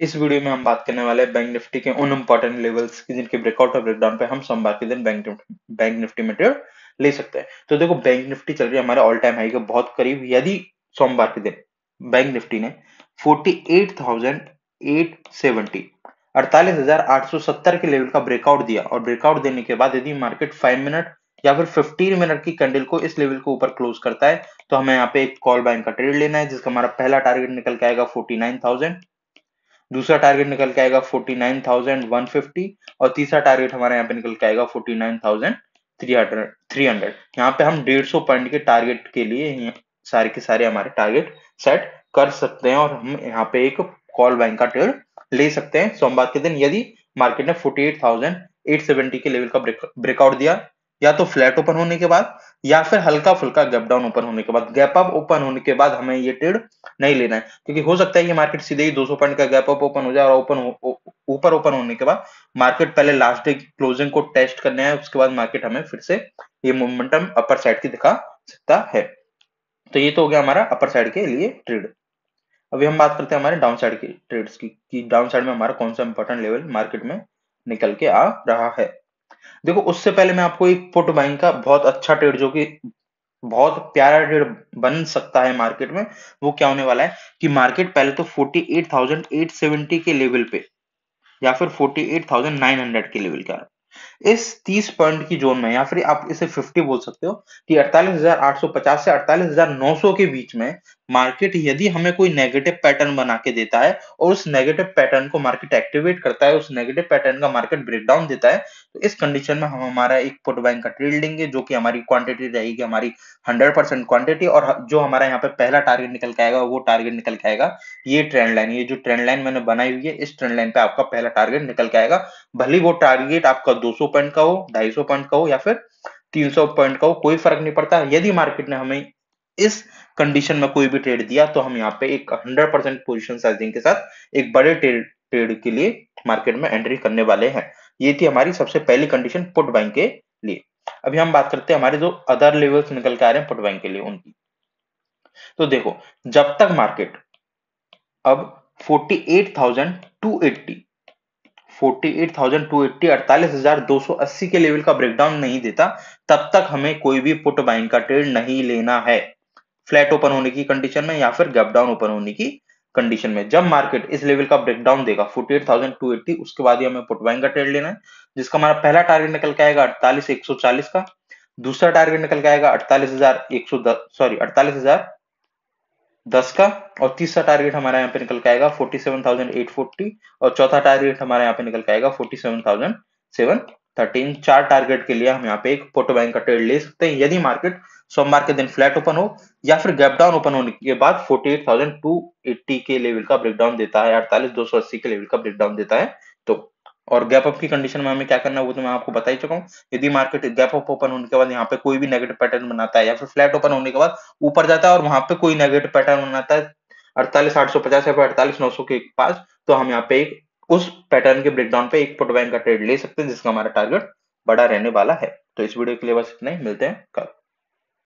इस वीडियो में हम बात करने वाले हैं बैंक निफ्टी के उन इंपॉर्टेंट लेवल्स की जिनके ब्रेकआउट और ब्रेकडाउन पे हम सोमवार के दिन बैंक बैंक निफ्टी मटेरियल ले सकते हैं तो देखो बैंक निफ्टी चल रही है हमारे ऑल टाइम हाई के बहुत करीब यदि सोमवार के दिन बैंक निफ्टी ने forty eight eight thousand seventy अड़तालीस हजार आठ सौ सत्तर के लेवल का ब्रेकआउट दिया और ब्रेकआउट देने के बाद यदि मार्केट फाइव मिनट या फिर फिफ्टीन मिनट की कैंडल को इस लेवल के ऊपर क्लोज करता है तो हमें यहाँ पे एक कॉल बैंक का ट्रेड लेना है जिसका हमारा पहला टारगेट निकल के आएगा फोर्टी नाइन थाउजेंड दूसरा टारगेट निकल के आएगा 49,150 और तीसरा टारगेट हमारे यहाँ पे निकल के आएगा 49,300 300 यहाँ पे हम 150 पॉइंट के टारगेट के लिए सारे के सारे हमारे टारगेट सेट कर सकते हैं और हम यहाँ पे एक कॉल बैंक का ट्रेड ले सकते हैं सोमवार के दिन यदि मार्केट ने 48,870 के लेवल का ब्रेकआउट दिया या तो फ्लैट ओपन होने के बाद या फिर हल्का फुल्का गैप डाउन ओपन होने के बाद गैप अप ओपन होने के बाद हमें ये ट्रेड नहीं लेना है क्योंकि हो सकता है ये मार्केट सीधे ही 200 पॉइंट का गैप अप ओपन हो जाए और ओपन ऊपर ओपन होने के बाद मार्केट पहले लास्ट डे क्लोजिंग को टेस्ट करने है उसके बाद मार्केट हमें फिर से ये मोमेंटम अपर साइड की दिखा सकता है तो ये तो हो गया हमारा अपर साइड के लिए ट्रेड अभी हम बात करते हैं हमारे डाउन साइड के ट्रेड्स की डाउन साइड में हमारा कौन सा इंपॉर्टेंट लेवल मार्केट में निकल के आ रहा है देखो उससे पहले मैं आपको एक पुट बाइंग का बहुत अच्छा ट्रेड जो कि बहुत प्यारा ट्रेड बन सकता है मार्केट में वो क्या होने वाला है कि मार्केट पहले तो 48,870 के लेवल पे या फिर 48,900 के लेवल का इस 30 पॉइंट की जोन में या फिर आप इसे 50 बोल सकते हो कि 48,850 से 48,900 के बीच में मार्केट यदि हमें कोई नेगेटिव पैटर्न बना के देता है और उस नेगेटिव पैटर्न को मार्केट एक्टिवेट करता है उस नेगेटिव पैटर्न का मार्केट ब्रेकडाउन देता है तो इस कंडीशन में हम हमारा एक पुट बैंक का ट्रेड लेंगे जो कि हमारी क्वांटिटी रहेगी हमारी 100 परसेंट क्वांटिटी और जो हमारा यहाँ पे पहला टारगेट निकल के आएगा वो टारगेट निकल के आएगा ये ट्रेंड लाइन ये जो ट्रेंड लाइन मैंने बनाई हुई है इस ट्रेंड लाइन पे आपका पहला टारगेट निकल के आएगा भले वो टारगेट आपका दो 200 पॉइंट का हो 250 पॉइंट का हो या फिर 300 पॉइंट का हो कोई फर्क नहीं पड़ता यदि मार्केट ने हमें इस कंडीशन में कोई भी ट्रेड दिया तो हम यहाँ पे एक 100 परसेंट पोजिशन साइजिंग के साथ एक बड़े ट्रेड ट्रेड के लिए मार्केट में एंट्री करने वाले हैं ये थी हमारी सबसे पहली कंडीशन पुट बैंक के लिए अभी हम बात करते हैं हमारे जो अदर लेवल्स निकल के आ रहे हैं पुट बैंक के लिए उनकी तो देखो जब तक मार्केट अब 48,280 48,280 के लेवल का ब्रेकडाउन नहीं देता तब तक हमें कोई भी पुट बाइंग का ट्रेड नहीं लेना है फ्लैट ओपन होने की कंडीशन में या फिर गैप डाउन ओपन होने की कंडीशन में जब मार्केट इस लेवल का ब्रेकडाउन देगा 48,280 उसके बाद ही हमें पुट बाइंग का ट्रेड लेना है जिसका हमारा पहला टारगेट निकल के आएगा अड़तालीस का दूसरा टारगेट निकल के आएगा अड़तालीस सॉरी अड़तालीस दस का और तीसरा टारगेट हमारा यहाँ पे निकल के आएगा forty seven thousand eight forty और चौथा टारगेट हमारा यहाँ पे निकल के आएगा forty seven thousand seven thirteen चार टारगेट के लिए हम यहाँ पे एक फोटो बैंक का ट्रेड ले सकते हैं यदि मार्केट सोमवार के दिन फ्लैट ओपन हो या फिर गैप डाउन ओपन होने के बाद एट थाउजेंड टू एट्टी के लेवल का ब्रेकडाउन देता है अड़तालीस दो सौ अस्सी के लेवल का ब्रेकडाउन देता है और गैप अप की कंडीशन में हमें क्या करना है वो तो मैं आपको बता ही चुका हूँ यदि मार्केट गैप अप ओपन होने के बाद यहाँ पे कोई भी नेगेटिव पैटर्न बनाता है या फिर फ्लैट ओपन होने के बाद ऊपर जाता है और वहां पे कोई नेगेटिव पैटर्न बनाता है अड़तालीस आठ सौ पचास या फिर अड़तालीस नौ सौ के पास तो हम यहाँ पे एक उस पैटर्न के ब्रेकडाउन पे एक पुट बैंक का ट्रेड ले सकते हैं जिसका हमारा टारगेट बड़ा रहने वाला है तो इस वीडियो के लिए बस इतना ही मिलते हैं कल